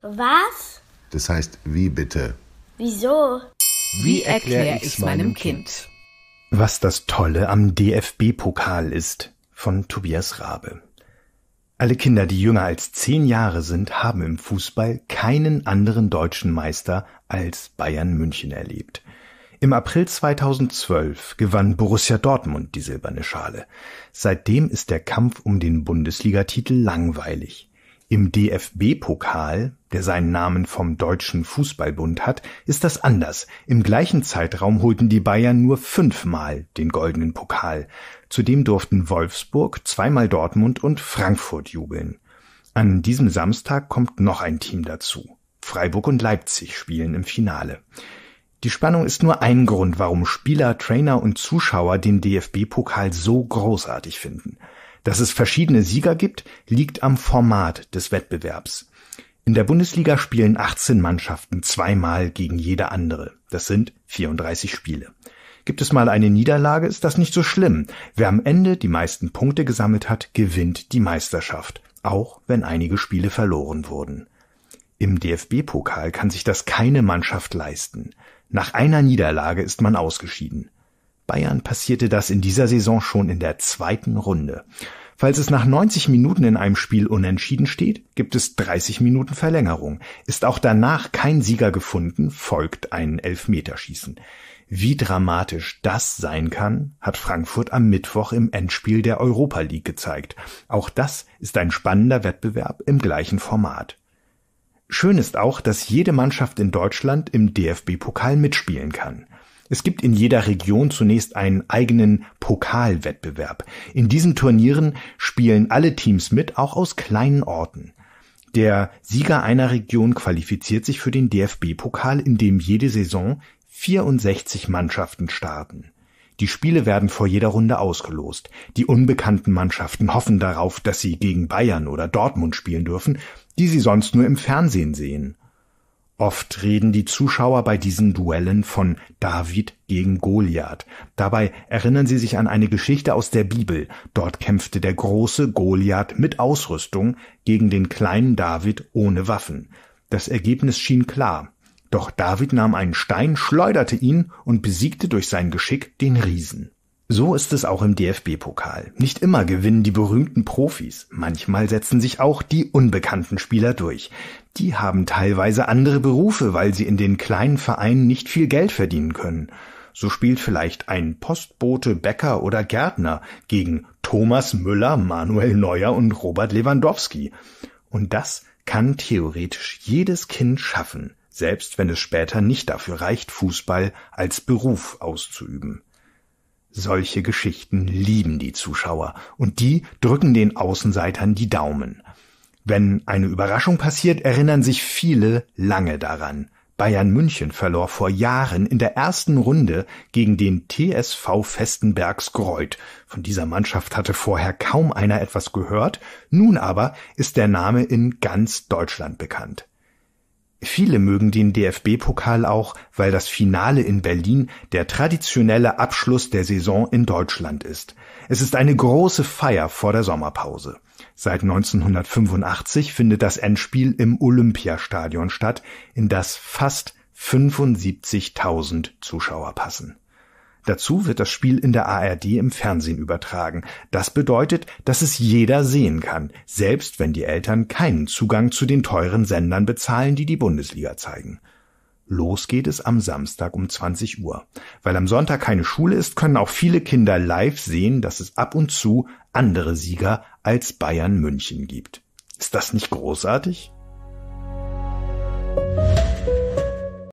Was? Das heißt, wie bitte? Wieso? Wie erkläre erklär ich meinem kind? kind? Was das Tolle am DFB-Pokal ist, von Tobias Rabe. Alle Kinder, die jünger als zehn Jahre sind, haben im Fußball keinen anderen deutschen Meister als Bayern München erlebt. Im April 2012 gewann Borussia Dortmund die Silberne Schale. Seitdem ist der Kampf um den Bundesligatitel langweilig. Im DFB-Pokal, der seinen Namen vom Deutschen Fußballbund hat, ist das anders. Im gleichen Zeitraum holten die Bayern nur fünfmal den goldenen Pokal. Zudem durften Wolfsburg, zweimal Dortmund und Frankfurt jubeln. An diesem Samstag kommt noch ein Team dazu. Freiburg und Leipzig spielen im Finale. Die Spannung ist nur ein Grund, warum Spieler, Trainer und Zuschauer den DFB-Pokal so großartig finden. Dass es verschiedene Sieger gibt, liegt am Format des Wettbewerbs. In der Bundesliga spielen 18 Mannschaften zweimal gegen jede andere. Das sind 34 Spiele. Gibt es mal eine Niederlage, ist das nicht so schlimm. Wer am Ende die meisten Punkte gesammelt hat, gewinnt die Meisterschaft, auch wenn einige Spiele verloren wurden. Im DFB-Pokal kann sich das keine Mannschaft leisten. Nach einer Niederlage ist man ausgeschieden. Bayern passierte das in dieser Saison schon in der zweiten Runde. Falls es nach 90 Minuten in einem Spiel unentschieden steht, gibt es 30 Minuten Verlängerung. Ist auch danach kein Sieger gefunden, folgt ein Elfmeterschießen. Wie dramatisch das sein kann, hat Frankfurt am Mittwoch im Endspiel der Europa League gezeigt. Auch das ist ein spannender Wettbewerb im gleichen Format. Schön ist auch, dass jede Mannschaft in Deutschland im DFB-Pokal mitspielen kann. Es gibt in jeder Region zunächst einen eigenen Pokalwettbewerb. In diesen Turnieren spielen alle Teams mit, auch aus kleinen Orten. Der Sieger einer Region qualifiziert sich für den DFB-Pokal, in dem jede Saison 64 Mannschaften starten. Die Spiele werden vor jeder Runde ausgelost. Die unbekannten Mannschaften hoffen darauf, dass sie gegen Bayern oder Dortmund spielen dürfen, die sie sonst nur im Fernsehen sehen. Oft reden die Zuschauer bei diesen Duellen von David gegen Goliath. Dabei erinnern sie sich an eine Geschichte aus der Bibel. Dort kämpfte der große Goliath mit Ausrüstung gegen den kleinen David ohne Waffen. Das Ergebnis schien klar. Doch David nahm einen Stein, schleuderte ihn und besiegte durch sein Geschick den Riesen. So ist es auch im DFB-Pokal. Nicht immer gewinnen die berühmten Profis. Manchmal setzen sich auch die unbekannten Spieler durch. Die haben teilweise andere Berufe, weil sie in den kleinen Vereinen nicht viel Geld verdienen können. So spielt vielleicht ein Postbote, Bäcker oder Gärtner gegen Thomas Müller, Manuel Neuer und Robert Lewandowski. Und das kann theoretisch jedes Kind schaffen selbst wenn es später nicht dafür reicht, Fußball als Beruf auszuüben. Solche Geschichten lieben die Zuschauer und die drücken den Außenseitern die Daumen. Wenn eine Überraschung passiert, erinnern sich viele lange daran. Bayern München verlor vor Jahren in der ersten Runde gegen den TSV Festenbergs Greut. Von dieser Mannschaft hatte vorher kaum einer etwas gehört, nun aber ist der Name in ganz Deutschland bekannt. Viele mögen den DFB-Pokal auch, weil das Finale in Berlin der traditionelle Abschluss der Saison in Deutschland ist. Es ist eine große Feier vor der Sommerpause. Seit 1985 findet das Endspiel im Olympiastadion statt, in das fast 75.000 Zuschauer passen Dazu wird das Spiel in der ARD im Fernsehen übertragen. Das bedeutet, dass es jeder sehen kann, selbst wenn die Eltern keinen Zugang zu den teuren Sendern bezahlen, die die Bundesliga zeigen. Los geht es am Samstag um 20 Uhr. Weil am Sonntag keine Schule ist, können auch viele Kinder live sehen, dass es ab und zu andere Sieger als Bayern München gibt. Ist das nicht großartig?